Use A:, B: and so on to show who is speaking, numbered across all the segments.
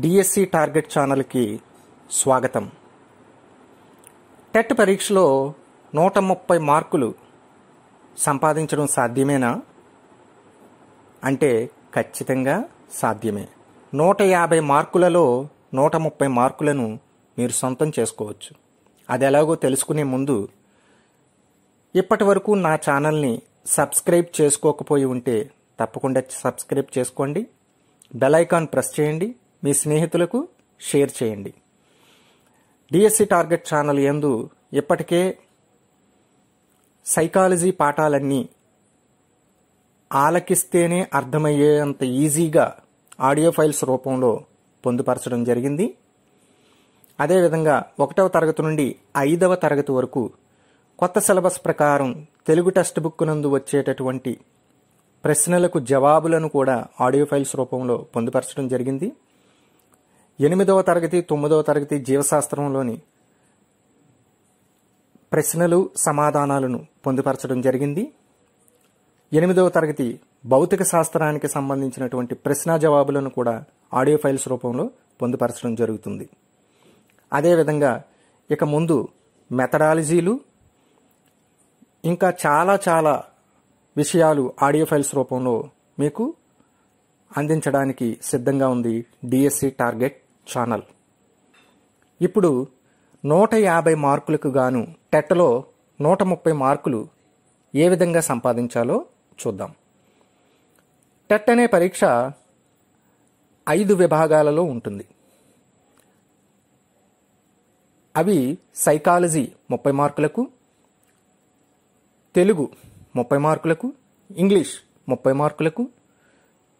A: DSC target ఛానల్కి స్వాగతం TET పరీక్షలో నూట ముప్పై మార్కులు సంపాదించడం సాధ్యమేనా అంటే ఖచ్చితంగా సాధ్యమే నూట యాభై మార్కులలో నూట ముప్పై మార్కులను మీరు సొంతం చేసుకోవచ్చు అది ఎలాగో తెలుసుకునే ముందు ఇప్పటి వరకు నా ఛానల్ని సబ్స్క్రైబ్ చేసుకోకపోయి ఉంటే తప్పకుండా సబ్స్క్రైబ్ చేసుకోండి బెల్ ఐకాన్ ప్రెస్ చేయండి మీ స్నేహితులకు షేర్ చేయండి డిఎస్సి టార్గెట్ ఛానల్ ఎందు ఇప్పటికే సైకాలజీ పాఠాలన్నీ ఆలకిస్తేనే అర్థమయ్యేంత ఈజీగా ఆడియో ఫైల్స్ రూపంలో పొందుపరచడం జరిగింది అదేవిధంగా ఒకటవ తరగతి నుండి ఐదవ తరగతి వరకు కొత్త సిలబస్ ప్రకారం తెలుగు టెక్స్ట్ బుక్ నందు వచ్చేటటువంటి ప్రశ్నలకు జవాబులను కూడా ఆడియో ఫైల్స్ రూపంలో పొందుపరచడం జరిగింది ఎనిమిదవ తరగతి తొమ్మిదవ తరగతి జీవశాస్త్రంలోని ప్రశ్నలు సమాధానాలను పొందుపరచడం జరిగింది ఎనిమిదవ తరగతి భౌతిక శాస్త్రానికి సంబంధించినటువంటి ప్రశ్న జవాబులను కూడా ఆడియో ఫైల్స్ రూపంలో పొందుపరచడం జరుగుతుంది అదేవిధంగా ఇక ముందు మెథడాలజీలు ఇంకా చాలా చాలా విషయాలు ఆడియో ఫైల్స్ రూపంలో మీకు అందించడానికి సిద్ధంగా ఉంది డిఎస్సి టార్గెట్ ఛానల్ ఇప్పుడు నూట యాభై మార్కులకు గాను టెట్లో నూట ముప్పై మార్కులు ఏ విధంగా సంపాదించాలో చూద్దాం టెట్ అనే పరీక్ష ఐదు విభాగాలలో ఉంటుంది అవి సైకాలజీ ముప్పై మార్కులకు తెలుగు ముప్పై మార్కులకు ఇంగ్లీష్ ముప్పై మార్కులకు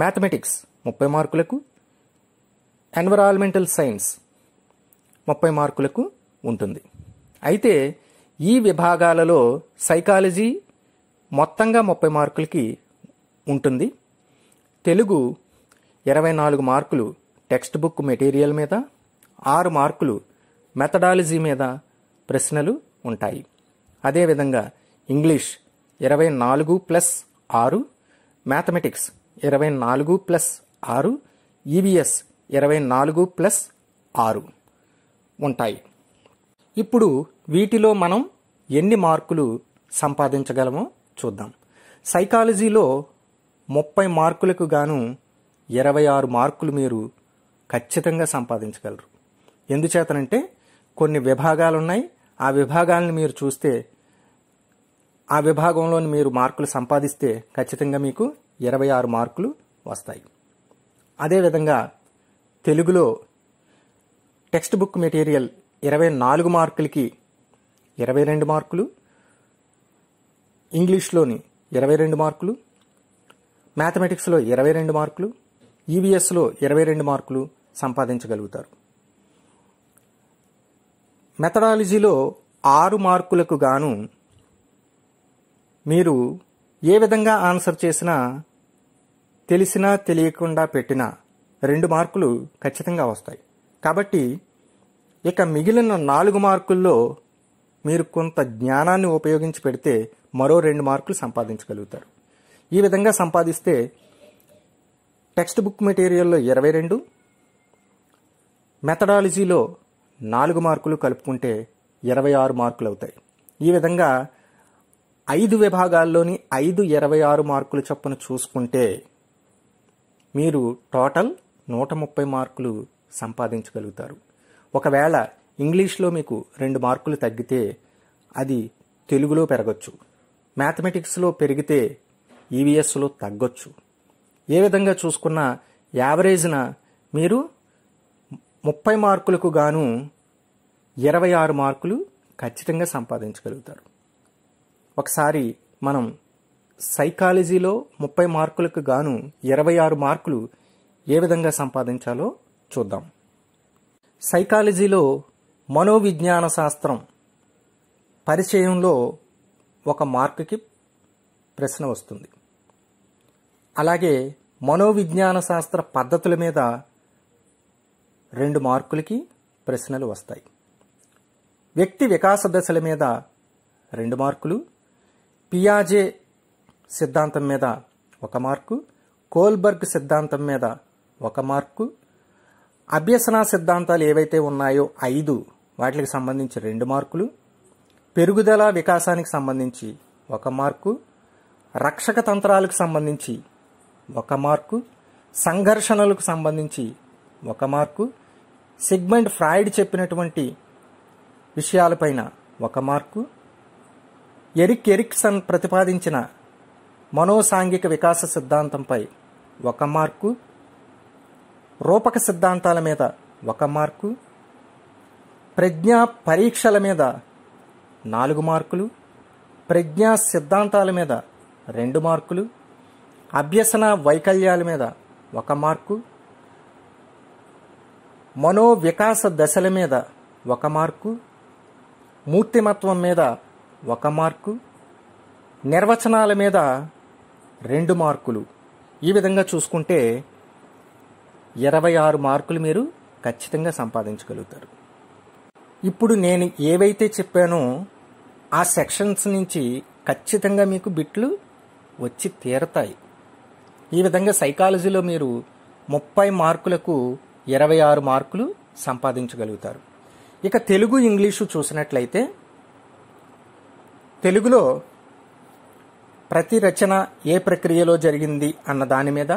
A: మ్యాథమెటిక్స్ ముప్పై మార్కులకు ఎన్విరాన్మెంటల్ సైన్స్ ముప్పై మార్కులకు ఉంటుంది అయితే ఈ విభాగాలలో సైకాలజీ మొత్తంగా ముప్పై మార్కులకి ఉంటుంది తెలుగు ఇరవై నాలుగు మార్కులు టెక్స్ట్ బుక్ మెటీరియల్ మీద ఆరు మార్కులు మెథడాలజీ మీద ప్రశ్నలు ఉంటాయి అదేవిధంగా ఇంగ్లీష్ ఇరవై నాలుగు ప్లస్ ఆరు మ్యాథమెటిక్స్ ఇరవై నాలుగు ప్లస్ ఆరు ఈవీఎస్ e ఇరవై నాలుగు ప్లస్ ఆరు ఉంటాయి ఇప్పుడు వీటిలో మనం ఎన్ని మార్కులు సంపాదించగలమో చూద్దాం సైకాలజీలో ముప్పై మార్కులకు గాను ఇరవై ఆరు మార్కులు మీరు ఖచ్చితంగా సంపాదించగలరు ఎందుచేతనంటే కొన్ని విభాగాలు ఉన్నాయి ఆ విభాగాలను మీరు చూస్తే ఆ విభాగంలోని మీరు మార్కులు సంపాదిస్తే ఖచ్చితంగా మీకు ఇరవై ఆరు మార్కులు వస్తాయి అదేవిధంగా తెలుగులో టెక్స్ట్ బుక్ మెటీరియల్ ఇరవై నాలుగు మార్కులకి ఇరవై రెండు మార్కులు ఇంగ్లీష్లోని ఇరవై రెండు మార్కులు మ్యాథమెటిక్స్లో ఇరవై రెండు మార్కులు ఈవీఎస్లో ఇరవై రెండు మార్కులు సంపాదించగలుగుతారు మెథడాలజీలో ఆరు మార్కులకు గాను మీరు ఏ విధంగా ఆన్సర్ చేసినా తెలిసినా తెలియకుండా పెట్టినా రెండు మార్కులు ఖచ్చితంగా వస్తాయి కాబట్టి ఇక మిగిలిన నాలుగు మార్కుల్లో మీరు కొంత జ్ఞానాన్ని ఉపయోగించి పెడితే మరో రెండు మార్కులు సంపాదించగలుగుతారు ఈ విధంగా సంపాదిస్తే టెక్స్ట్ బుక్ మెటీరియల్లో ఇరవై రెండు మెథడాలజీలో నాలుగు మార్కులు కలుపుకుంటే ఇరవై ఆరు మార్కులు అవుతాయి ఈ విధంగా ఐదు విభాగాల్లోని ఐదు ఇరవై ఆరు మార్కులు చొప్పున చూసుకుంటే మీరు టోటల్ నూట ముప్పై మార్కులు సంపాదించగలుగుతారు ఒకవేళ ఇంగ్లీష్లో మీకు రెండు మార్కులు తగ్గితే అది తెలుగులో పెరగచ్చు మ్యాథమెటిక్స్లో పెరిగితే ఈవీఎస్లో తగ్గొచ్చు ఏ విధంగా చూసుకున్నా యావరేజ్న మీరు ముప్పై మార్కులకు గాను ఇరవై ఆరు మార్కులు ఖచ్చితంగా సంపాదించగలుగుతారు ఒకసారి మనం సైకాలజీలో ముప్పై మార్కులకు గాను ఇరవై ఆరు మార్కులు ఏ విధంగా సంపాదించాలో చూద్దాం సైకాలజీలో మనోవిజ్ఞాన శాస్త్రం పరిచయంలో ఒక మార్కుకి ప్రశ్న వస్తుంది అలాగే మనోవిజ్ఞాన శాస్త్ర పద్ధతుల మీద రెండు మార్కులకి ప్రశ్నలు వస్తాయి వ్యక్తి వికాస దశల మీద రెండు మార్కులు పియాజే సిద్ధాంతం మీద ఒక మార్కు కోల్బర్గ్ సిద్ధాంతం మీద ఒక మార్కు అభ్యసన సిద్ధాంతాలు ఏవైతే ఉన్నాయో ఐదు వాటికి సంబంధించి రెండు మార్కులు పెరుగుదల వికాసానికి సంబంధించి ఒక మార్కు రక్షక తంత్రాలకు సంబంధించి ఒక మార్కు సంఘర్షణలకు సంబంధించి ఒక మార్కు సిగ్మెంట్ ఫ్రాయిడ్ చెప్పినటువంటి విషయాలపైన ఒక మార్కు ఎరిక్ ఎరిక్సన్ ప్రతిపాదించిన మనోసాంఘిక వికాస సిద్ధాంతంపై ఒక మార్కు రూపక సిద్ధాంతాల మీద ఒక మార్కు ప్రజ్ఞా పరీక్షల మీద నాలుగు మార్కులు ప్రజ్ఞా సిద్ధాంతాల మీద రెండు మార్కులు అభ్యసన వైకల్యాల మీద ఒక మార్కు మనోవికాస దశల మీద ఒక మార్కు మూర్తిమత్వం మీద ఒక మార్కు నిర్వచనాల మీద రెండు మార్కులు ఈ విధంగా చూసుకుంటే ఇరవై ఆరు మార్కులు మీరు ఖచ్చితంగా సంపాదించగలుగుతారు ఇప్పుడు నేను ఏవైతే చెప్పానో ఆ సెక్షన్స్ నుంచి ఖచ్చితంగా మీకు బిట్లు వచ్చి తీరతాయి ఈ విధంగా సైకాలజీలో మీరు ముప్పై మార్కులకు ఇరవై ఆరు మార్కులు సంపాదించగలుగుతారు ఇక తెలుగు ఇంగ్లీషు చూసినట్లయితే తెలుగులో ప్రతి రచన ఏ ప్రక్రియలో జరిగింది అన్న దాని మీద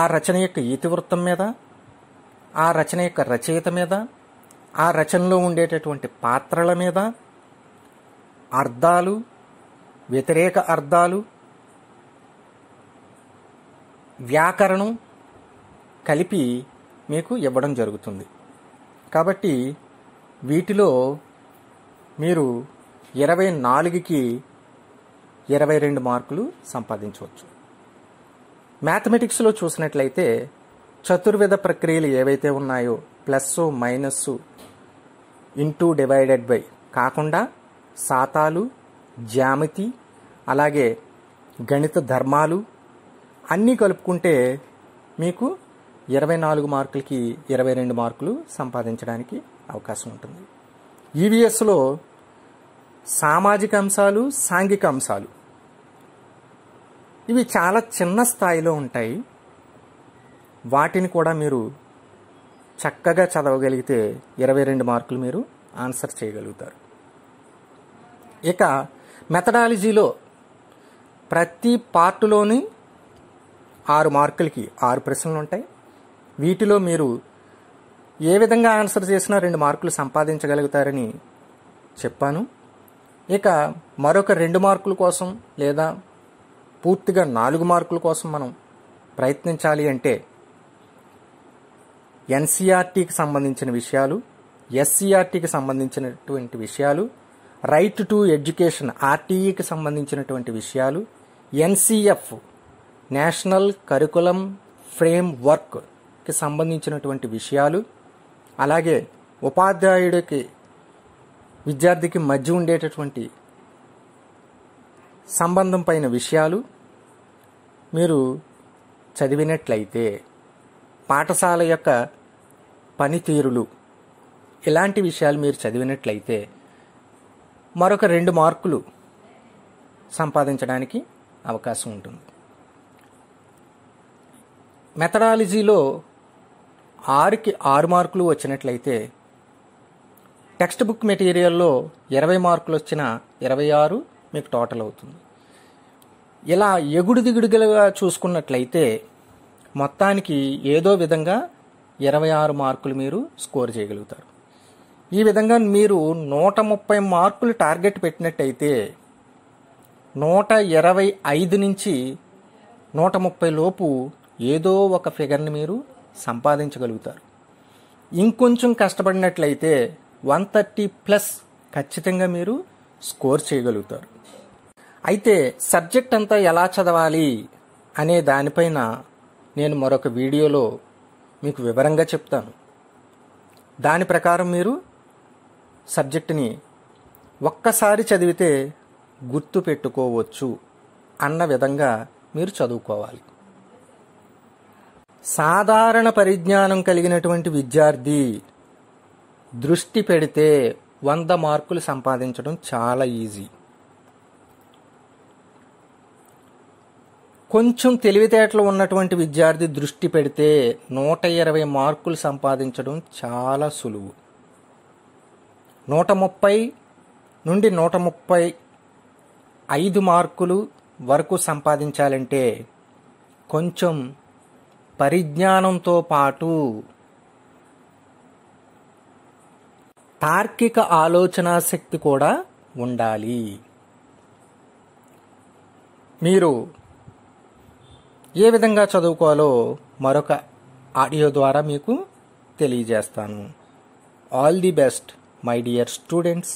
A: ఆ రచన యొక్క ఇతివృత్తం మీద ఆ రచన యొక్క రచయిత మీద ఆ రచనలో ఉండేటటువంటి పాత్రల మీద అర్థాలు వ్యతిరేక అర్థాలు వ్యాకరణం కలిపి మీకు ఇవ్వడం జరుగుతుంది కాబట్టి వీటిలో మీరు ఇరవై నాలుగుకి ఇరవై రెండు మార్కులు సంపాదించవచ్చు మ్యాథమెటిక్స్లో చూసినట్లయితే చతుర్విధ ప్రక్రియలు ఏవైతే ఉన్నాయో plus minus into divided by కాకుండా శాతాలు జ్యామితి అలాగే గణిత ధర్మాలు అన్నీ కలుపుకుంటే మీకు ఇరవై నాలుగు మార్కులకి ఇరవై రెండు మార్కులు సంపాదించడానికి అవకాశం ఉంటుంది ఈవీఎస్లో సామాజిక అంశాలు సాంఘిక అంశాలు ఇవి చాలా చిన్న స్థాయిలో ఉంటాయి వాటిని కూడా మీరు చక్కగా చదవగలిగితే ఇరవై రెండు మార్కులు మీరు ఆన్సర్ చేయగలుగుతారు ఇక మెథడాలజీలో ప్రతి పార్టులోని ఆరు మార్కులకి ఆరు ప్రశ్నలు ఉంటాయి వీటిలో మీరు ఏ విధంగా ఆన్సర్ చేసినా రెండు మార్కులు సంపాదించగలుగుతారని చెప్పాను ఇక మరొక రెండు మార్కుల కోసం లేదా పూర్తిగా నాలుగు మార్కుల కోసం మనం ప్రయత్నించాలి అంటే ఎన్సీఆర్టీకి సంబంధించిన విషయాలు ఎస్సీఆర్టీకి సంబంధించినటువంటి విషయాలు రైట్ టు ఎడ్యుకేషన్ ఆర్టీఈకి సంబంధించినటువంటి విషయాలు ఎన్సీఎఫ్ నేషనల్ కరికులం ఫ్రేమ్ వర్క్కి సంబంధించినటువంటి విషయాలు అలాగే ఉపాధ్యాయుడికి విద్యార్థికి మధ్య ఉండేటటువంటి సంబంధం పైన విషయాలు మీరు చదివినట్లయితే పాఠశాల యొక్క పనితీరులు ఇలాంటి విషయాలు మీరు చదివినట్లయితే మరొక రెండు మార్కులు సంపాదించడానికి అవకాశం ఉంటుంది మెథడాలజీలో ఆరుకి ఆరు మార్కులు వచ్చినట్లయితే టెక్స్ట్ బుక్ మెటీరియల్లో ఇరవై మార్కులు వచ్చిన ఇరవై ఆరు మీకు టోటల్ అవుతుంది ఇలా ఎగుడు దిగుడుగా చూసుకున్నట్లయితే మొత్తానికి ఏదో విధంగా ఇరవై ఆరు మార్కులు మీరు స్కోర్ చేయగలుగుతారు ఈ విధంగా మీరు నూట ముప్పై మార్కులు టార్గెట్ పెట్టినట్టయితే నూట ఇరవై ఐదు నుంచి నూట ముప్పై లోపు ఏదో ఒక ఫిగర్ని మీరు సంపాదించగలుగుతారు ఇంకొంచెం కష్టపడినట్లయితే వన్ థర్టీ ప్లస్ ఖచ్చితంగా మీరు స్కోర్ చేయగలుగుతారు అయితే సబ్జెక్ట్ అంతా ఎలా చదవాలి అనే దానిపైన నేను మరొక వీడియోలో మీకు వివరంగా చెప్తాను దాని ప్రకారం మీరు సబ్జెక్టుని ఒక్కసారి చదివితే గుర్తు పెట్టుకోవచ్చు అన్న విధంగా మీరు చదువుకోవాలి సాధారణ పరిజ్ఞానం కలిగినటువంటి విద్యార్థి దృష్టి పెడితే వంద మార్కులు సంపాదించడం చాలా ఈజీ కొంచెం తెలివితేటలు ఉన్నటువంటి విద్యార్థి దృష్టి పెడితే నూట ఇరవై మార్కులు సంపాదించడం చాలా సులువు నూట ముప్పై నుండి నూట ముప్పై ఐదు మార్కులు వరకు సంపాదించాలంటే కొంచెం పరిజ్ఞానంతో పాటు తార్కిక ఆలోచనా శక్తి కూడా ఉండాలి మీరు ఏ విధంగా చదువుకోవాలో మరొక ఆడియో ద్వారా మీకు తెలియజేస్తాను all the best my dear students